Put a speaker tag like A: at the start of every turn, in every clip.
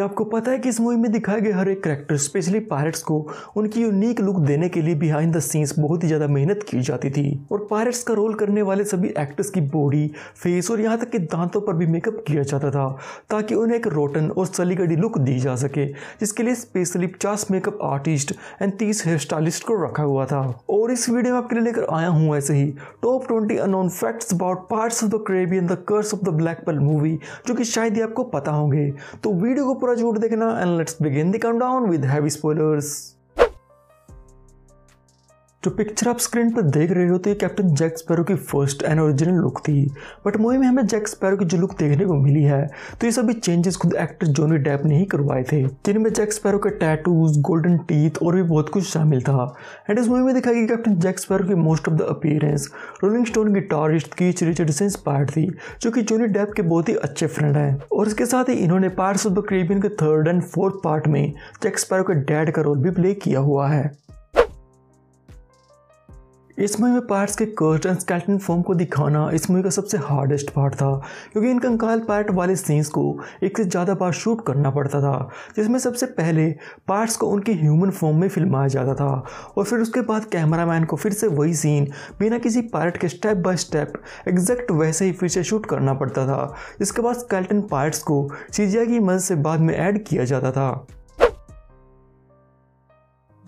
A: क्या आपको पता है कि इस मूवी में दिखाए गए हर एक करेक्टर स्पेशली पायरेट्स को उनकी यूनिक लुक देने के लिए बिहाइंड द सीन्स बहुत ही ज़्यादा मेहनत की जाती थी और पायरेट्स का रोल करने वाले सभी एक्टर्स की बॉडी फेस और यहाँ तक कि दांतों पर भी मेकअप किया जाता था ताकि उन्हें एक रोटन और सलीगढ़ी लुक दी जा सके जिसके लिए स्पेशली पचास मेकअप आर्टिस्ट एंड तीस हेयर स्टाइलिस्ट को रखा हुआ था और इस वीडियो में आपके लिए लेकर आया हूँ ऐसे ही top twenty unknown facts about pirates of the Caribbean the curse of the black pearl movie जो कि शायद ही आपको पता होंगे तो वीडियो को and let's begin the countdown with heavy spoilers जो पिक्चर आप स्क्रीन पर देख रहे हो तो ये कैप्टन जैक स्पैरो की फर्स्ट एंड ओरिजिनल लुक थी बट मूवी में हमें जैक स्पैरो की जो लुक देखने को मिली है तो ये सभी चेंजेस खुद एक्टर जोनी डेप ने ही करवाए थे जिनमें जैक स्पैरो के टैटूज गोल्डन टीथ और भी बहुत कुछ शामिल था एंड इस मूवी में दिखाई गई कैप्टन जैक स्पैरो की most of the appearance rolling stone guitarist Keith Richard से इंस्पायर्ड थी जो कि जोनी डेप के बहुत ही अच्छे फ्रेंड हैं और इसके साथ ही इन्होंने पार्ट्स ऑफ द क्रीबियन के थर्ड एंड फोर्थ पार्ट में जैक स्पैरो के डैड का रोल भी प्ले किया हुआ है इस मूवी में पार्ट्स के कर्ट एंड स्केल्टन फॉर्म को दिखाना इस मूवी का सबसे हार्डेस्ट पार्ट था क्योंकि इन कंकाल पार्ट वाले सीन्स को एक से ज़्यादा बार शूट करना पड़ता था जिसमें सबसे पहले पार्ट्स को उनके ह्यूमन फॉर्म में फिल्माया जाता था और फिर उसके बाद कैमरामैन को फिर से वही सीन बिना किसी पार्ट के स्टेप बाय स्टेप एग्जैक्ट वैसे ही फिर से शूट करना पड़ता था इसके बाद स्केल्टन पार्ट्स को सी की मदद से बाद में ऐड किया जाता था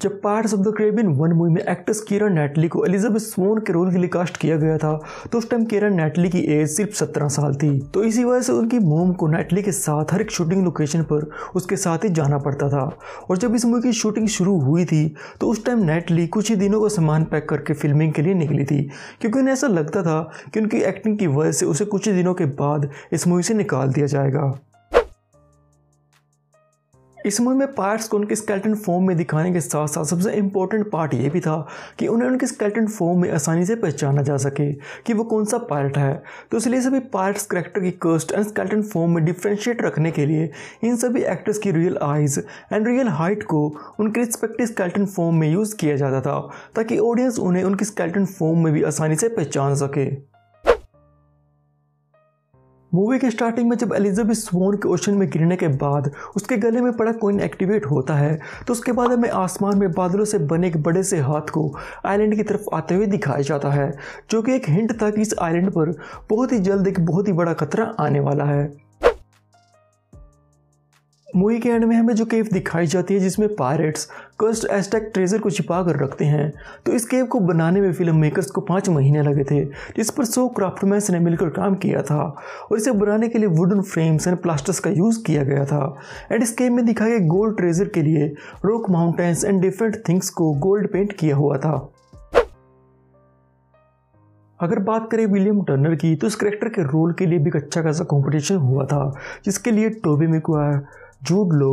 A: जब pirates of the Caribbean one movie में एक्ट्रेस किरण नैटली को एलिजाबेथ स्वोन के रोल के लिए कास्ट किया गया था तो उस टाइम किरण नैटली की एज सिर्फ सत्रह साल थी तो इसी वजह से उनकी मोम को नैटली के साथ हर एक शूटिंग लोकेशन पर उसके साथ ही जाना पड़ता था और जब इस मूवी की शूटिंग शुरू हुई थी तो उस टाइम नैटली कुछ ही दिनों का सामान पैक करके फिल्मिंग के लिए निकली थी क्योंकि उन्हें ऐसा लगता था कि उनकी एक्टिंग की वजह से उसे कुछ ही दिनों के बाद इस मूवी से निकाल दिया जाएगा इस मूवी में पार्ट्स को उनके स्केल्टन फॉर्म में दिखाने के साथ साथ सबसे इम्पोर्टेंट पार्ट ये भी था कि उन्हें उनके स्केल्टन फॉर्म में आसानी से पहचाना जा सके कि वो कौन सा पायलट है तो इसलिए सभी पायलट्स करेक्टर की कस्ट एंड स्केल्टन फॉर्म में डिफ्रेंशिएट रखने के लिए इन सभी एक्टर्स की real eyes and real height को उनके रिस्पेक्टिव स्केल्टन फॉर्म में यूज़ किया जाता था ताकि ऑडियंस उन्हें उनकी स्केल्टन फॉर्म में भी आसानी से पहचान सके मूवी के स्टार्टिंग में जब एलिजाबेथ स्वोन के ओशन में गिरने के बाद उसके गले में पड़ा कोइन एक्टिवेट होता है तो उसके बाद हमें आसमान में बादलों से बने एक बड़े से हाथ को आइलैंड की तरफ आते हुए दिखाया जाता है जो कि एक हिंट था कि इस आइलैंड पर बहुत ही जल्द एक बहुत ही बड़ा खतरा आने वाला है मूवी के एंड में हमें जो केव दिखाई जाती है जिसमें पायरेट्स कस्ट एस्टेक ट्रेजर को छिपा कर रखते हैं तो इस केव को बनाने में फिल्म मेकर्स को पाँच महीने लगे थे जिस पर सो क्राफ्टमैन्स ने मिलकर काम किया था और इसे बनाने के लिए वुडन फ्रेम्स एंड प्लास्टर्स का यूज़ किया गया था एंड इस केव में दिखाए गए गोल्ड ट्रेजर के लिए rock mountains and different things को गोल्ड पेंट किया हुआ था अगर बात करें विलियम टर्नर की तो इस करेक्टर के रोल के लिए भी एक अच्छा खासा कॉम्पिटिशन हुआ था जिसके लिए Tobey Maguire Jude Law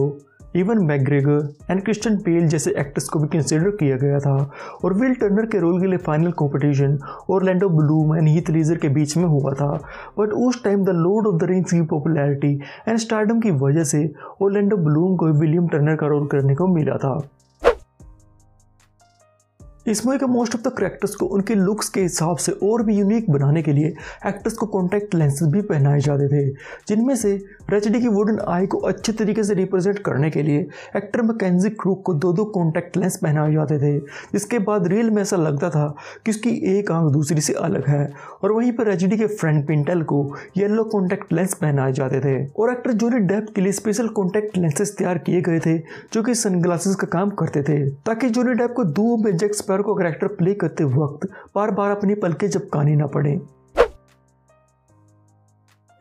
A: Ewan McGregor and Christian Bale जैसे एक्टर्स को भी कंसिडर किया गया था और विल टर्नर के रोल के लिए फाइनल कॉम्पिटिशन और Orlando Bloom and Heath Ledger के बीच में हुआ था बट उस time the lord of the rings की पॉपुलैरिटी एंड स्टार्डम की वजह से और लैंडो ब्लूम को विलियम टर्नर का रोल करने को मिला था इस मूवी के मोस्ट ऑफ द करेक्टर्स को उनके लुक्स के हिसाब से और भी यूनिक बनाने के लिए एक्टर्स को कॉन्टैक्ट लेंसेज भी पहनाए जाते थे जिनमें से रेचडी की वुडन आई को अच्छे तरीके से रिप्रेजेंट करने के लिए एक्टर मैकेजी क्रूक को दो दो कॉन्टैक्ट लेंस पहनाए जाते थे जिसके बाद रियल में ऐसा लगता था कि उसकी एक आंख दूसरी से अलग है और वहीं पर रेचडी के फ्रेंड पिंटल को येलो कॉन्टैक्ट लेंस पहनाए जाते थे और एक्टर जॉनी डेप के लिए स्पेशल कॉन्टैक्ट लेंसेज तैयार किए गए थे जो कि सनग्लासेस का काम करते थे ताकि जॉनी डेप को दो में पर किरदार को करेक्टर प्ले करते वक्त बार बार अपनी पलके झपकानी ना पड़े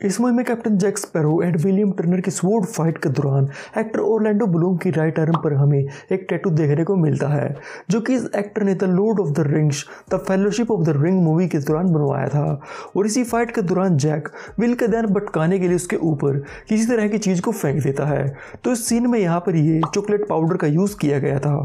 A: इस मूवी में captain Jack Sparrow and William Turner की स्वोर्ड फाइट के दौरान एक्टर ओरलैंडो ब्लूम की राइट आर्म पर हमें एक टैटू देखने को मिलता है जो कि इस एक्टर ने the lord of the rings the fellowship of the ring movie के दौरान बनवाया था और इसी फाइट के दौरान जैक विल के ध्यान भटकाने के लिए उसके ऊपर किसी तरह की चीज़ को फेंक देता है तो इस सीन में यहाँ पर ये चॉकलेट पाउडर का यूज़ किया गया था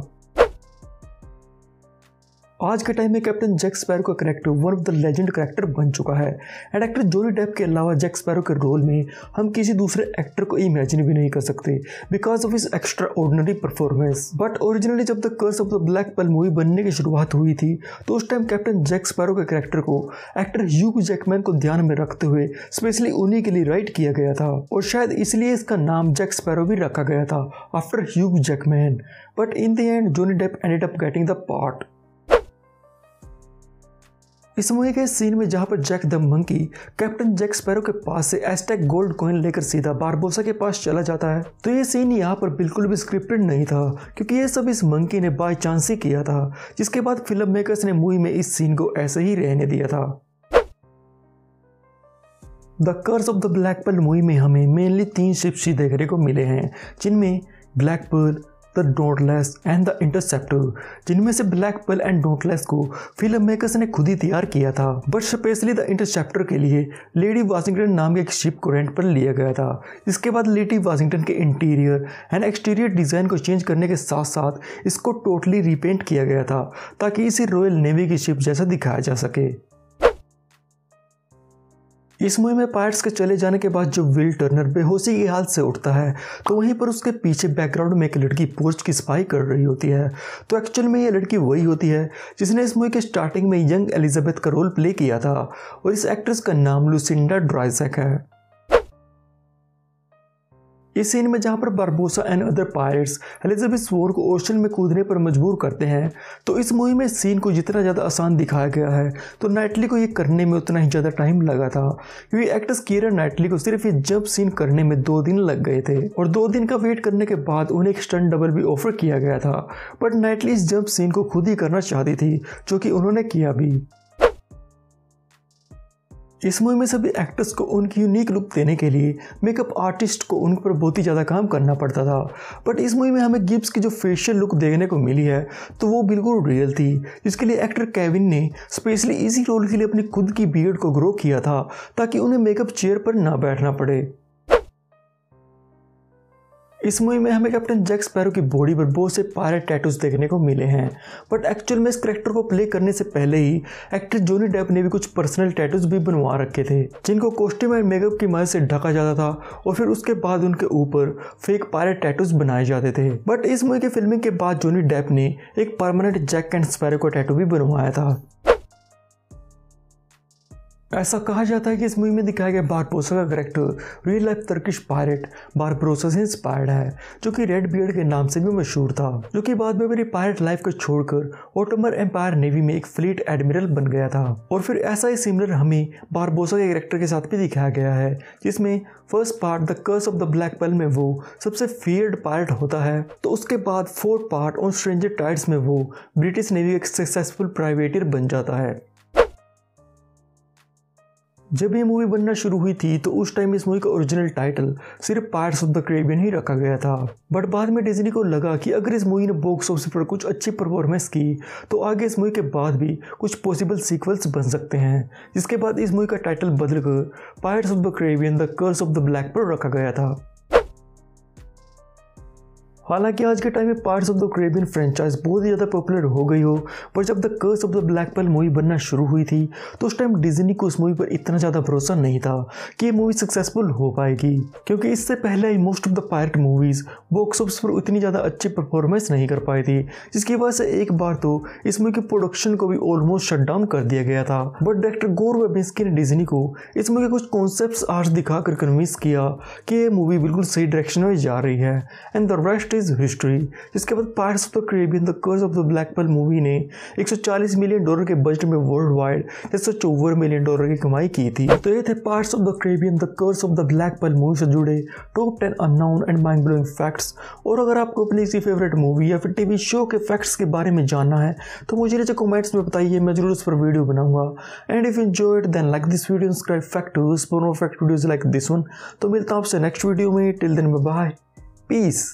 A: आज के टाइम में कैप्टन जैक स्पैरो का character one of the legend character बन चुका है एंड एक्टर जोनी डेप के अलावा जैक स्पैरो के रोल में हम किसी दूसरे एक्टर को इमेजिन भी नहीं कर सकते बिकॉज ऑफ इस extra ordinary performance but originally जब the curse of the black pearl movie बनने की शुरुआत हुई थी तो उस टाइम कैप्टन जैक स्पैरो के करेक्टर को एक्टर ह्यूग जैकमैन को ध्यान में रखते हुए स्पेशली उन्हीं के लिए राइट किया गया था और शायद इसलिए इसका नाम जैक स्पैरो भी रखा गया था after Hugh Jackman but in the end Johnny Depp ended up getting the part इस मूवी के सीन में जहाँ पर Jack the monkey captain Jack Sparrow के पास से एस्टेक गोल्ड कॉइन लेकर सीधा बारबोसा के पास चला जाता है तो ये सीन यहाँ पर बिल्कुल भी स्क्रिप्टेड नहीं था क्योंकि ये सब इस मंकी ने बाय चांस ही किया था जिसके बाद फिल्म मेकर्स ने मूवी में इस सीन को ऐसे ही रहने दिया था the curse of the black pearl movie में हमें मेनली तीन शिप्स ही देखने को मिले हैं जिनमें black pearl the dauntless and the interceptor जिनमें से ब्लैक पेल एंड डोटलेस को फिल्म मेकर्स ने खुद ही तैयार किया था बट स्पेशली द इंटरसेप्टर के लिए लेडी वाशिंगटन नाम के एक शिप को रेंट पर लिया गया था इसके बाद लेडी वाशिंगटन के इंटीरियर एंड एक्सटीरियर डिज़ाइन को चेंज करने के साथ साथ इसको टोटली रिपेंट किया गया था ताकि इसे रॉयल नेवी की शिप जैसा दिखाया जा सके इस मूवी में पायर्ट्स के चले जाने के बाद जब विल टर्नर बेहोशी की हालत से उठता है तो वहीं पर उसके पीछे बैकग्राउंड में एक लड़की पोस्ट की सफाई कर रही होती है तो एक्चुअल में ये लड़की वही होती है जिसने इस मूवी के स्टार्टिंग में यंग एलिजाबेथ का रोल प्ले किया था और इस एक्ट्रेस का नाम लुसिंडा ड्राइजैक है इस सीन में जहाँ पर Barbossa and other pirates Elizabeth Swann को ओशन में कूदने पर मजबूर करते हैं तो इस मूवी में सीन को जितना ज़्यादा आसान दिखाया गया है तो नाइटली को ये करने में उतना ही ज़्यादा टाइम लगा था क्योंकि एक्ट्रेस कीरा नाइटली को सिर्फ ये जब सीन करने में दो दिन लग गए थे और दो दिन का वेट करने के बाद उन्हें एक स्टन डबल भी ऑफर किया गया था बट नाइटली इस जब सीन को खुद ही करना चाहती थी जो कि उन्होंने किया भी इस मूवी में सभी एक्टर्स को उनकी यूनिक लुक देने के लिए मेकअप आर्टिस्ट को उन पर बहुत ही ज़्यादा काम करना पड़ता था बट इस मूवी में हमें गिब्स की जो फेशियल लुक देखने को मिली है तो वो बिल्कुल रियल थी जिसके लिए एक्टर केविन ने स्पेशली इसी रोल के लिए अपनी खुद की बियड को ग्रो किया था ताकि उन्हें मेकअप चेयर पर ना बैठना पड़े इस मूवी में हमें कैप्टन जैक स्पैरो की बॉडी पर बहुत से पारे टैटूज देखने को मिले हैं बट एक्चुअल में इस करेक्टर को प्ले करने से पहले ही एक्टर जोनी डेप ने भी कुछ पर्सनल टैटूज भी बनवा रखे थे जिनको कॉस्ट्यूम एंड मेकअप की मदद से ढका जाता था और फिर उसके बाद उनके ऊपर फेक पारे टैटूज बनाए जाते थे बट इस मूवी की फिल्मिंग के बाद जोनी डेप ने एक परमानेंट जैक एंड स्पैरो का टैटू भी बनवाया था ऐसा कहा जाता है कि इस मूवी में दिखाया गया बारपोसा का character real life Turkish pirate Barbossa से इंस्पायर्ड है जो कि रेड बियर्ड के नाम से भी मशहूर था जो कि बाद में मेरी पायलट लाइफ को छोड़कर ओटोमर एम्पायर नेवी में एक फ्लीट एडमिरल बन गया था और फिर ऐसा ही सिमिलर हमें बारबोसा के करेक्टर के साथ भी दिखाया गया है जिसमें first part the curse of the black pearl में वो सबसे फेयर्ड पायलट होता है तो उसके बाद fourth part on stranger tides में वो ब्रिटिश नेवी एक सक्सेसफुल प्राइवेटियर बन जाता है जब ये मूवी बनना शुरू हुई थी तो उस टाइम इस मूवी का ओरिजिनल टाइटल सिर्फ पार्ट्स ऑफ द करेबियन ही रखा गया था बट बाद में डिज्नी को लगा कि अगर इस मूवी ने बॉक्स ऑफिस पर कुछ अच्छी परफॉर्मेंस की तो आगे इस मूवी के बाद भी कुछ पॉसिबल सीक्वल्स बन सकते हैं जिसके बाद इस मूवी का टाइटल बदलकर pirates of the Caribbean the curse of the black pearl रखा गया था हालांकि आज के टाइम में pirates of the Caribbean franchise बहुत ही ज़्यादा पॉपुलर हो गई हो पर जब the curse of the black pearl movie बनना शुरू हुई थी तो उस टाइम डिज्नी को उस मूवी पर इतना ज़्यादा भरोसा नहीं था कि ये मूवी सक्सेसफुल हो पाएगी क्योंकि इससे पहले ही most of the pirate movies box office पर उतनी ज़्यादा अच्छी परफॉर्मेंस नहीं कर पाई थी जिसकी वजह से एक बार तो इस मूवी की प्रोडक्शन को भी ऑलमोस्ट शट डाउन कर दिया गया था बट डायरेक्टर गोर वेबिंस्की ने डिजनी को इस मूवी के कुछ कॉन्सेप्ट आर्ट्स दिखाकर कन्विंस किया कि ये मूवी बिल्कुल सही डायरेक्शन में जा रही है and the rest next is history जिसके बाद pirates of the Caribbean the curse of the black pearl movie ने 140 मिलियन डॉलर के बजट में वर्ल्ड वाइड एक मिलियन डॉलर की कमाई की थी तो ये थे pirates of the Caribbean the curse of the black pearl movie से जुड़े top ten unknown and mind blowing facts और अगर आपको अपनी इसी फेवरेट मूवी या फिर टीवी शो के फैक्ट्स के बारे में जानना है तो मुझे नीचे कॉमेंट्स में बताइए मैं जरूर उस पर वीडियो बनाऊंगा and if enjoy it then like this video subscribe fact fact videos like this one तो मिलता हूँ आपसे नेक्स्ट वीडियो में टिल देन बाय Peace.